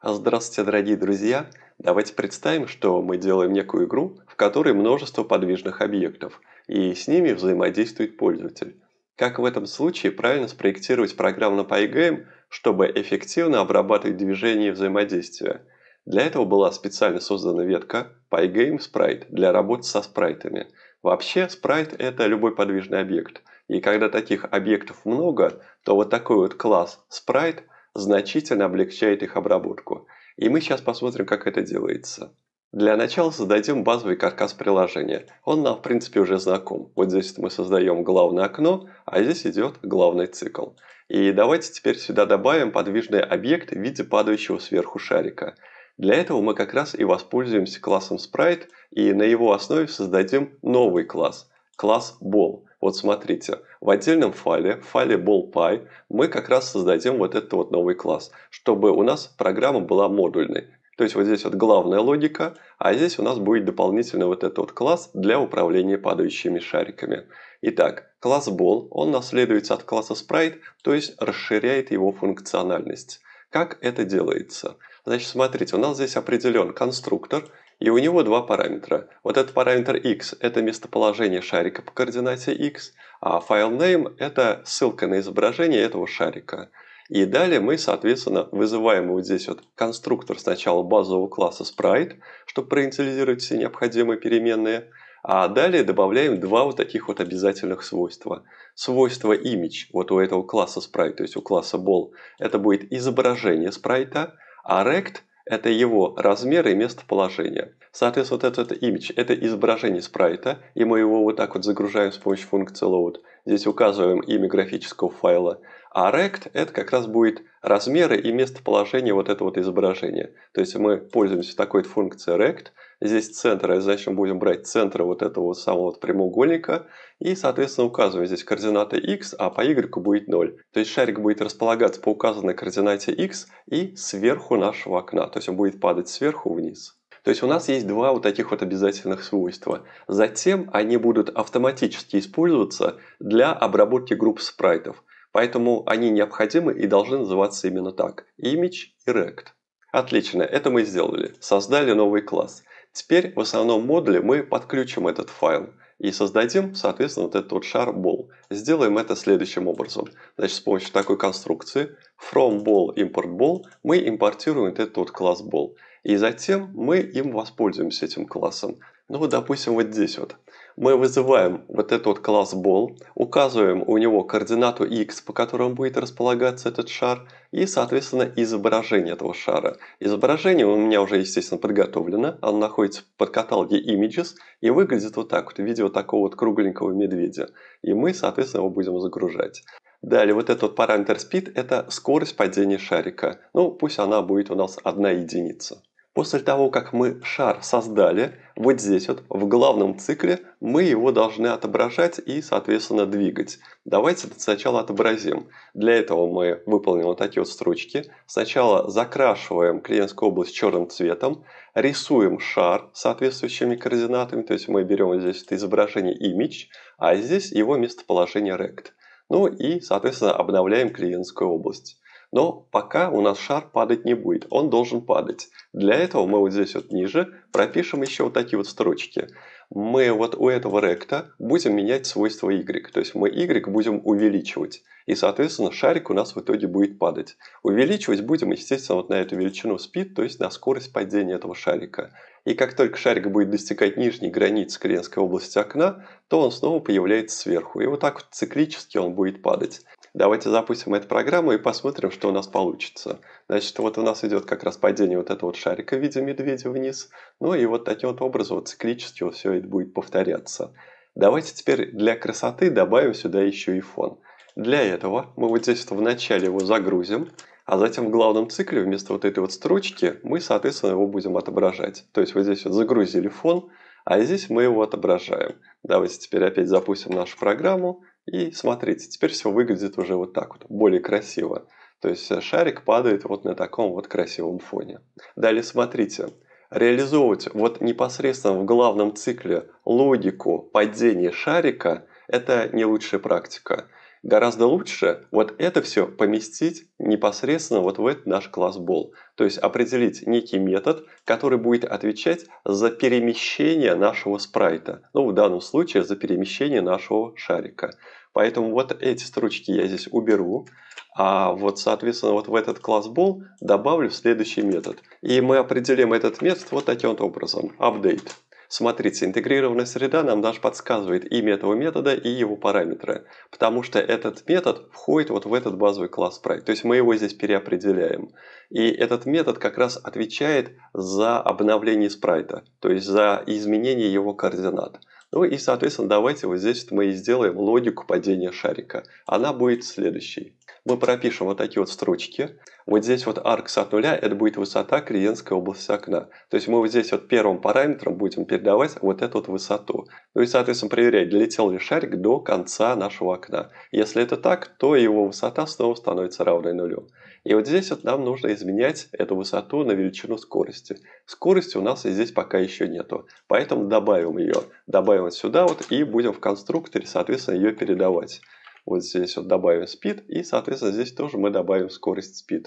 Здравствуйте, дорогие друзья! Давайте представим, что мы делаем некую игру, в которой множество подвижных объектов, и с ними взаимодействует пользователь. Как в этом случае правильно спроектировать программно по EGM, чтобы эффективно обрабатывать движение и взаимодействие? Для этого была специально создана ветка PyGame Sprite для работы со спрайтами. Вообще, спрайт – это любой подвижный объект. И когда таких объектов много, то вот такой вот класс Sprite значительно облегчает их обработку. И мы сейчас посмотрим, как это делается. Для начала создадим базовый каркас приложения. Он нам, в принципе, уже знаком. Вот здесь мы создаем главное окно, а здесь идет главный цикл. И давайте теперь сюда добавим подвижный объект в виде падающего сверху шарика. Для этого мы как раз и воспользуемся классом Sprite и на его основе создадим новый класс, класс Ball. Вот смотрите, в отдельном файле, в файле ballpy, мы как раз создадим вот этот вот новый класс, чтобы у нас программа была модульной. То есть вот здесь вот главная логика, а здесь у нас будет дополнительный вот этот вот класс для управления падающими шариками. Итак, класс ball, он наследуется от класса sprite, то есть расширяет его функциональность. Как это делается? Значит, смотрите, у нас здесь определен конструктор, и у него два параметра. Вот этот параметр x – это местоположение шарика по координате x, а file name – это ссылка на изображение этого шарика. И далее мы, соответственно, вызываем вот здесь вот конструктор сначала базового класса sprite, чтобы проинициализировать все необходимые переменные, а далее добавляем два вот таких вот обязательных свойства. Свойство image вот у этого класса sprite, то есть у класса ball, это будет изображение спрайта, а rect – это его размер и местоположение. Соответственно, вот этот имидж – это изображение спрайта, и мы его вот так вот загружаем с помощью функции load. Здесь указываем имя графического файла. А rect – это как раз будет размеры и местоположение вот этого вот изображения. То есть мы пользуемся такой функцией rect. Здесь центр, а значит, мы будем брать центр вот этого вот самого вот прямоугольника и, соответственно, указываем здесь координаты x, а по y будет 0. То есть шарик будет располагаться по указанной координате x и сверху нашего окна. То есть он будет падать сверху вниз. То есть у нас есть два вот таких вот обязательных свойства. Затем они будут автоматически использоваться для обработки групп спрайтов. Поэтому они необходимы и должны называться именно так. Image и Rect. Отлично, это мы сделали. Создали новый класс. Теперь в основном модуле мы подключим этот файл и создадим, соответственно, вот этот вот шар ball. Сделаем это следующим образом. Значит, с помощью такой конструкции from ball import ball мы импортируем вот этот вот класс ball. И затем мы им воспользуемся этим классом. Ну, допустим, вот здесь вот. Мы вызываем вот этот вот класс ball, указываем у него координату x, по которому будет располагаться этот шар, и, соответственно, изображение этого шара. Изображение у меня уже, естественно, подготовлено. Оно находится под каталоге images и выглядит вот так вот, в виде вот такого вот кругленького медведя. И мы, соответственно, его будем загружать. Далее, вот этот вот параметр speed – это скорость падения шарика. Ну, пусть она будет у нас одна единица. После того, как мы шар создали, вот здесь вот в главном цикле мы его должны отображать и, соответственно, двигать. Давайте это сначала отобразим. Для этого мы выполним вот такие вот строчки. Сначала закрашиваем клиентскую область черным цветом, рисуем шар с соответствующими координатами, то есть мы берем здесь это изображение image, а здесь его местоположение rect. Ну и, соответственно, обновляем клиентскую область. Но пока у нас шар падать не будет, он должен падать. Для этого мы вот здесь вот ниже пропишем еще вот такие вот строчки. Мы вот у этого ректа будем менять свойство y, то есть мы y будем увеличивать. И, соответственно, шарик у нас в итоге будет падать. Увеличивать будем, естественно, вот на эту величину speed, то есть на скорость падения этого шарика. И как только шарик будет достигать нижней границы Кренской области окна, то он снова появляется сверху. И вот так вот циклически он будет падать. Давайте запустим эту программу и посмотрим, что у нас получится. Значит, вот у нас идет как раз падение вот этого вот шарика в виде медведя вниз. Ну и вот таким вот образом вот циклически все это будет повторяться. Давайте теперь для красоты добавим сюда еще и фон. Для этого мы вот здесь вот в начале его загрузим, а затем в главном цикле вместо вот этой вот строчки мы, соответственно, его будем отображать. То есть вот здесь вот загрузили фон, а здесь мы его отображаем. Давайте теперь опять запустим нашу программу, и смотрите, теперь все выглядит уже вот так вот, более красиво. То есть э, шарик падает вот на таком вот красивом фоне. Далее смотрите, реализовывать вот непосредственно в главном цикле логику падения шарика – это не лучшая практика. Гораздо лучше вот это все поместить непосредственно вот в этот наш Ball. То есть определить некий метод, который будет отвечать за перемещение нашего спрайта. Ну, в данном случае за перемещение нашего шарика. Поэтому вот эти строчки я здесь уберу. А вот, соответственно, вот в этот класс bool добавлю следующий метод. И мы определим этот метод вот таким вот образом. Update. Смотрите, интегрированная среда нам даже подсказывает имя этого метода и его параметры, потому что этот метод входит вот в этот базовый класс Sprite, то есть мы его здесь переопределяем. И этот метод как раз отвечает за обновление спрайта, то есть за изменение его координат. Ну и, соответственно, давайте вот здесь вот мы и сделаем логику падения шарика. Она будет следующей. Мы пропишем вот такие вот строчки. Вот здесь вот аркс от нуля, это будет высота клиентской области окна. То есть мы вот здесь вот первым параметром будем передавать вот эту вот высоту. Ну и, соответственно, проверять, долетел ли шарик до конца нашего окна. Если это так, то его высота снова становится равной нулю. И вот здесь вот нам нужно изменять эту высоту на величину скорости. Скорости у нас здесь пока еще нету. Поэтому добавим ее. Добавим сюда вот и будем в конструкторе, соответственно, ее передавать. Вот здесь вот добавим speed и, соответственно, здесь тоже мы добавим скорость speed.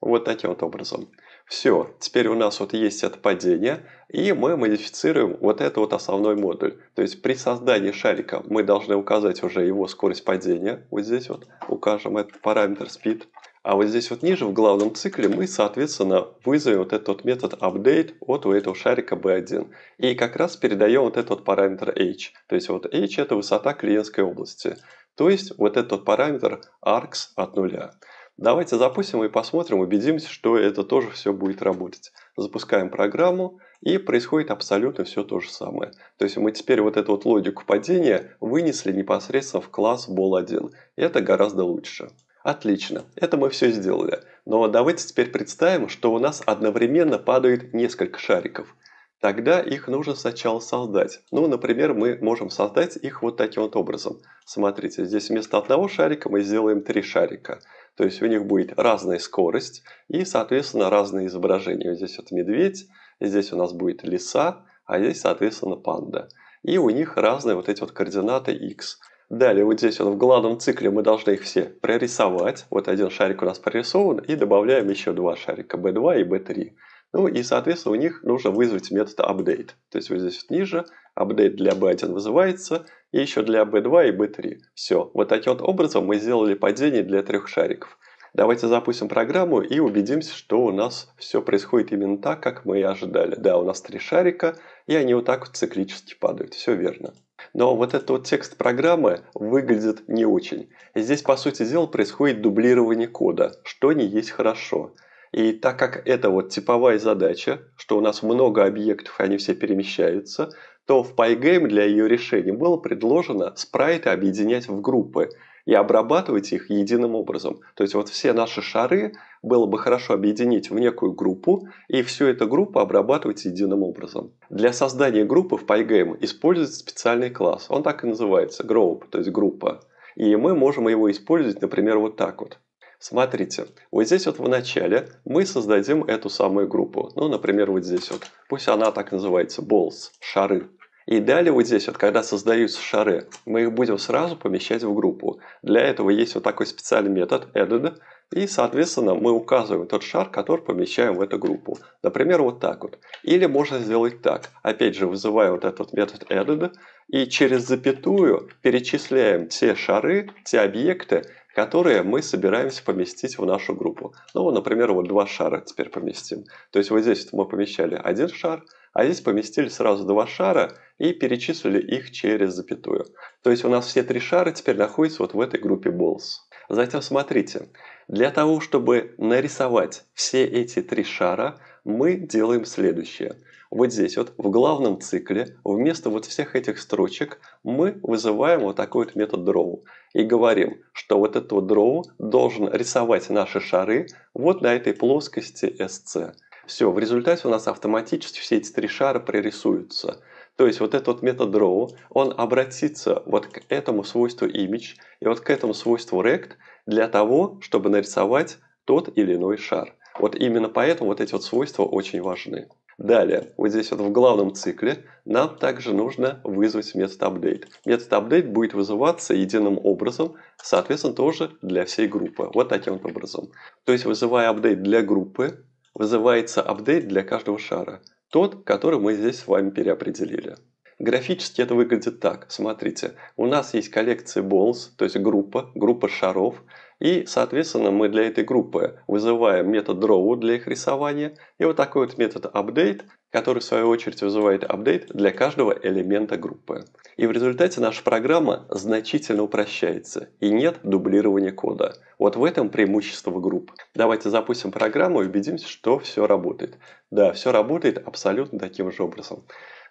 Вот таким вот образом. Все, теперь у нас вот есть это падение, и мы модифицируем вот этот вот основной модуль. То есть при создании шарика мы должны указать уже его скорость падения. Вот здесь вот укажем этот параметр speed. А вот здесь вот ниже в главном цикле мы, соответственно, вызовем вот этот метод update от у этого шарика b1. И как раз передаем вот этот параметр h. То есть вот h это высота клиентской области. То есть вот этот параметр arcs от нуля. Давайте запустим и посмотрим, убедимся, что это тоже все будет работать. Запускаем программу и происходит абсолютно все то же самое. То есть мы теперь вот эту вот логику падения вынесли непосредственно в класс ball 1 Это гораздо лучше. Отлично, это мы все сделали. Но давайте теперь представим, что у нас одновременно падает несколько шариков. Тогда их нужно сначала создать. Ну, например, мы можем создать их вот таким вот образом. Смотрите, здесь вместо одного шарика мы сделаем три шарика. То есть у них будет разная скорость и, соответственно, разные изображения. Здесь вот медведь, здесь у нас будет лиса, а здесь, соответственно, панда. И у них разные вот эти вот координаты x. Далее вот здесь вот в главном цикле мы должны их все прорисовать. Вот один шарик у нас прорисован и добавляем еще два шарика B2 и B3. Ну и соответственно у них нужно вызвать метод update. То есть вот здесь вот ниже update для B1 вызывается и еще для B2 и B3. Все, вот таким вот образом мы сделали падение для трех шариков. Давайте запустим программу и убедимся, что у нас все происходит именно так, как мы и ожидали. Да, у нас три шарика, и они вот так вот циклически падают. Все верно. Но вот этот вот текст программы выглядит не очень. здесь, по сути дела, происходит дублирование кода, что не есть хорошо. И так как это вот типовая задача, что у нас много объектов, и они все перемещаются, то в Pygame для ее решения было предложено спрайты объединять в группы – и обрабатывать их единым образом. То есть вот все наши шары было бы хорошо объединить в некую группу и всю эту группу обрабатывать единым образом. Для создания группы в Pygame используется специальный класс. Он так и называется, group, то есть группа. И мы можем его использовать, например, вот так вот. Смотрите, вот здесь вот в начале мы создадим эту самую группу. Ну, например, вот здесь вот. Пусть она так называется, balls, шары. И далее вот здесь, вот, когда создаются шары, мы их будем сразу помещать в группу. Для этого есть вот такой специальный метод added, и, соответственно, мы указываем тот шар, который помещаем в эту группу. Например, вот так вот. Или можно сделать так. Опять же, вызываем вот этот метод added, и через запятую перечисляем те шары, те объекты, которые мы собираемся поместить в нашу группу. Ну, например, вот два шара теперь поместим. То есть вот здесь мы помещали один шар, а здесь поместили сразу два шара и перечислили их через запятую. То есть у нас все три шара теперь находятся вот в этой группе balls. Затем смотрите, для того, чтобы нарисовать все эти три шара, мы делаем следующее. Вот здесь вот в главном цикле вместо вот всех этих строчек мы вызываем вот такой вот метод draw и говорим, что вот этот вот draw должен рисовать наши шары вот на этой плоскости SC. Все, в результате у нас автоматически все эти три шара прорисуются. То есть вот этот метод draw, он обратится вот к этому свойству image и вот к этому свойству rect для того, чтобы нарисовать тот или иной шар. Вот именно поэтому вот эти вот свойства очень важны. Далее, вот здесь вот в главном цикле нам также нужно вызвать метод update. Метод update будет вызываться единым образом, соответственно, тоже для всей группы. Вот таким вот образом. То есть, вызывая update для группы, Вызывается апдейт для каждого шара, тот, который мы здесь с вами переопределили. Графически это выглядит так. Смотрите, у нас есть коллекция balls, то есть группа, группа шаров, и, соответственно, мы для этой группы вызываем метод draw для их рисования и вот такой вот метод update, который в свою очередь вызывает update для каждого элемента группы. И в результате наша программа значительно упрощается и нет дублирования кода. Вот в этом преимущество групп. Давайте запустим программу и убедимся, что все работает. Да, все работает абсолютно таким же образом.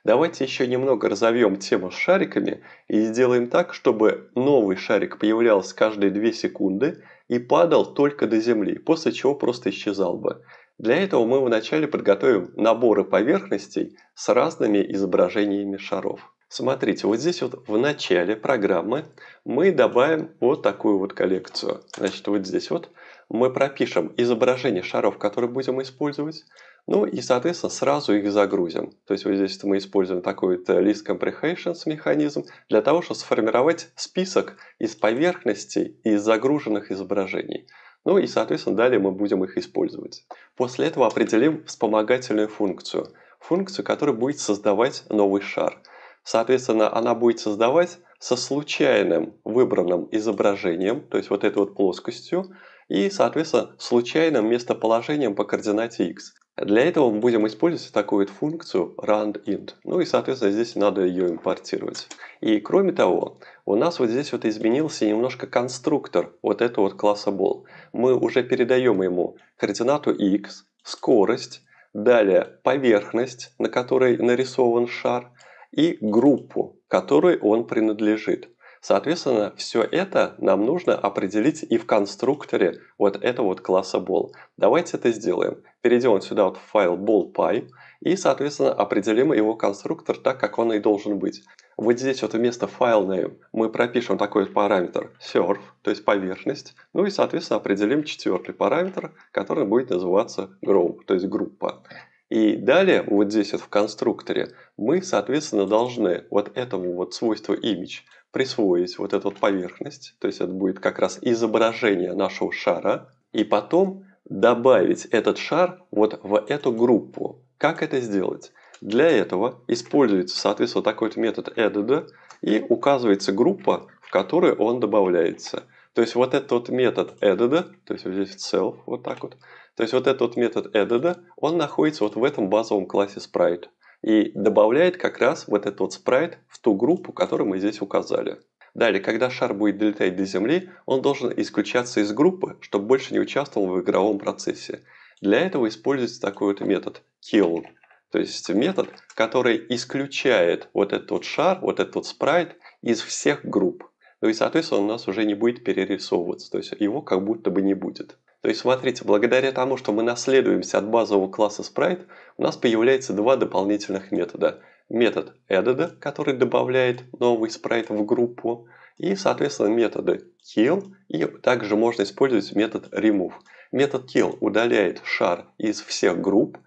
Давайте еще немного разовьем тему с шариками и сделаем так, чтобы новый шарик появлялся каждые 2 секунды и падал только до земли, после чего просто исчезал бы. Для этого мы вначале подготовим наборы поверхностей с разными изображениями шаров. Смотрите, вот здесь вот в начале программы мы добавим вот такую вот коллекцию. Значит, вот здесь вот мы пропишем изображение шаров, которые будем использовать. Ну и, соответственно, сразу их загрузим. То есть вот здесь мы используем такой вот э, list comprehensions механизм для того, чтобы сформировать список из поверхностей и из загруженных изображений. Ну и, соответственно, далее мы будем их использовать. После этого определим вспомогательную функцию. Функцию, которая будет создавать новый шар. Соответственно, она будет создавать со случайным выбранным изображением, то есть вот этой вот плоскостью, и, соответственно, случайным местоположением по координате x. Для этого мы будем использовать такую вот функцию randint. Ну и, соответственно, здесь надо ее импортировать. И кроме того, у нас вот здесь вот изменился немножко конструктор вот этого вот класса ball. Мы уже передаем ему координату x, скорость, далее поверхность, на которой нарисован шар, и группу, которой он принадлежит. Соответственно, все это нам нужно определить и в конструкторе вот этого вот класса Ball. Давайте это сделаем. Перейдем сюда вот в файл Ball.py и, соответственно, определим его конструктор так, как он и должен быть. Вот здесь вот вместо файл name мы пропишем такой параметр surf, то есть поверхность, ну и, соответственно, определим четвертый параметр, который будет называться group, то есть группа. И далее, вот здесь вот в конструкторе, мы, соответственно, должны вот этому вот свойству image присвоить вот эту вот поверхность, то есть это будет как раз изображение нашего шара, и потом добавить этот шар вот в эту группу. Как это сделать? Для этого используется, соответственно, такой вот метод added, и указывается группа, в которую он добавляется. То есть вот этот вот метод added, то есть вот здесь self, вот так вот, то есть вот этот вот метод added, он находится вот в этом базовом классе sprite и добавляет как раз вот этот вот спрайт в ту группу, которую мы здесь указали. Далее, когда шар будет долетать до Земли, он должен исключаться из группы, чтобы больше не участвовал в игровом процессе. Для этого используется такой вот метод kill, то есть метод, который исключает вот этот вот шар, вот этот вот спрайт из всех групп. Ну и, соответственно, он у нас уже не будет перерисовываться, то есть его как будто бы не будет. То есть, смотрите, благодаря тому, что мы наследуемся от базового класса Sprite, у нас появляется два дополнительных метода. Метод added, который добавляет новый спрайт в группу, и, соответственно, методы kill, и также можно использовать метод remove. Метод kill удаляет шар из всех групп,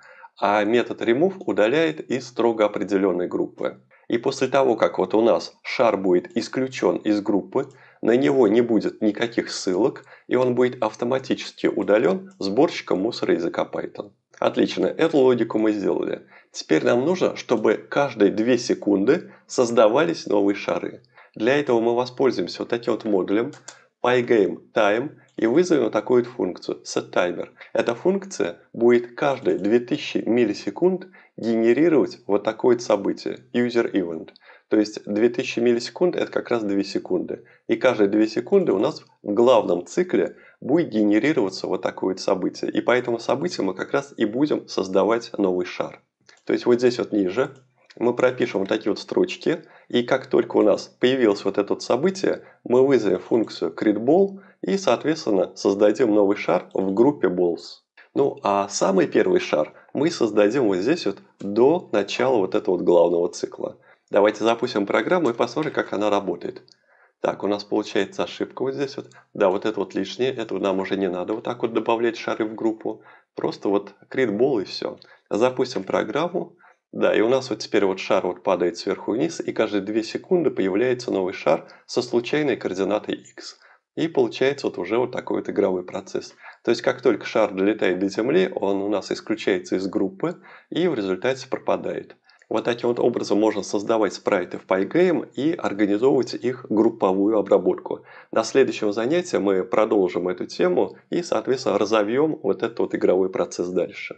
а метод remove удаляет из строго определенной группы. И после того, как вот у нас шар будет исключен из группы, на него не будет никаких ссылок, и он будет автоматически удален сборщиком мусора языка Python. Отлично, эту логику мы сделали. Теперь нам нужно, чтобы каждые 2 секунды создавались новые шары. Для этого мы воспользуемся вот таким вот модулем PyGameTime и вызовем вот такую вот функцию setTimer. Эта функция будет каждые 2000 миллисекунд генерировать вот такое вот событие user event – то есть 2000 миллисекунд это как раз 2 секунды. И каждые 2 секунды у нас в главном цикле будет генерироваться вот такое вот событие. И по этому событию мы как раз и будем создавать новый шар. То есть вот здесь вот ниже мы пропишем вот такие вот строчки. И как только у нас появилось вот это вот событие, мы вызовем функцию createBall и, соответственно, создадим новый шар в группе balls. Ну, а самый первый шар мы создадим вот здесь вот до начала вот этого вот главного цикла. Давайте запустим программу и посмотрим, как она работает. Так, у нас получается ошибка вот здесь вот. Да, вот это вот лишнее, это нам уже не надо вот так вот добавлять шары в группу. Просто вот критбол и все. Запустим программу. Да, и у нас вот теперь вот шар вот падает сверху вниз, и каждые 2 секунды появляется новый шар со случайной координатой x. И получается вот уже вот такой вот игровой процесс. То есть как только шар долетает до Земли, он у нас исключается из группы и в результате пропадает. Вот таким вот образом можно создавать спрайты в Pygame и организовывать их групповую обработку. До следующего занятия мы продолжим эту тему и, соответственно, разовьем вот этот вот игровой процесс дальше.